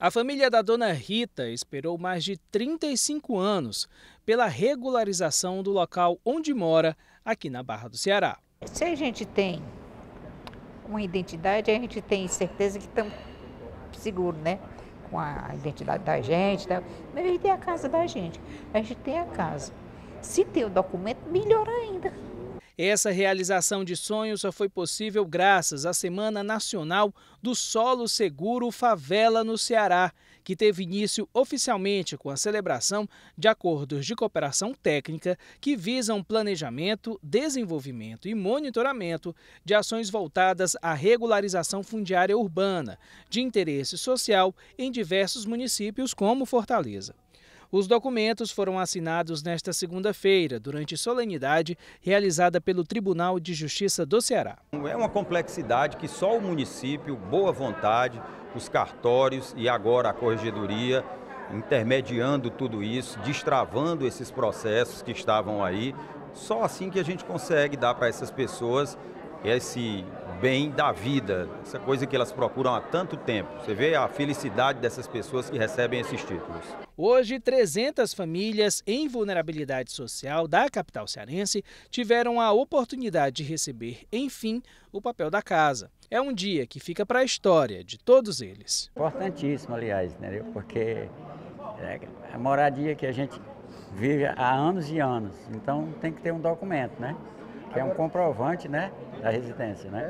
A família da dona Rita esperou mais de 35 anos pela regularização do local onde mora, aqui na Barra do Ceará. Se a gente tem uma identidade, a gente tem certeza que estamos seguros, né? Com a identidade da gente. Tá? Mas a gente tem a casa da gente, a gente tem a casa. Se tem o documento, melhor ainda. Essa realização de sonhos só foi possível graças à Semana Nacional do Solo Seguro Favela no Ceará, que teve início oficialmente com a celebração de acordos de cooperação técnica que visam planejamento, desenvolvimento e monitoramento de ações voltadas à regularização fundiária urbana de interesse social em diversos municípios como Fortaleza. Os documentos foram assinados nesta segunda-feira, durante solenidade realizada pelo Tribunal de Justiça do Ceará. É uma complexidade que só o município, boa vontade, os cartórios e agora a corregedoria intermediando tudo isso, destravando esses processos que estavam aí. Só assim que a gente consegue dar para essas pessoas esse bem da vida, essa coisa que elas procuram há tanto tempo. Você vê a felicidade dessas pessoas que recebem esses títulos. Hoje, 300 famílias em vulnerabilidade social da capital cearense tiveram a oportunidade de receber, enfim, o papel da casa. É um dia que fica para a história de todos eles. Importantíssimo, aliás, né? porque é a é moradia que a gente vive há anos e anos, então tem que ter um documento, né? que é um comprovante né, da residência. Né?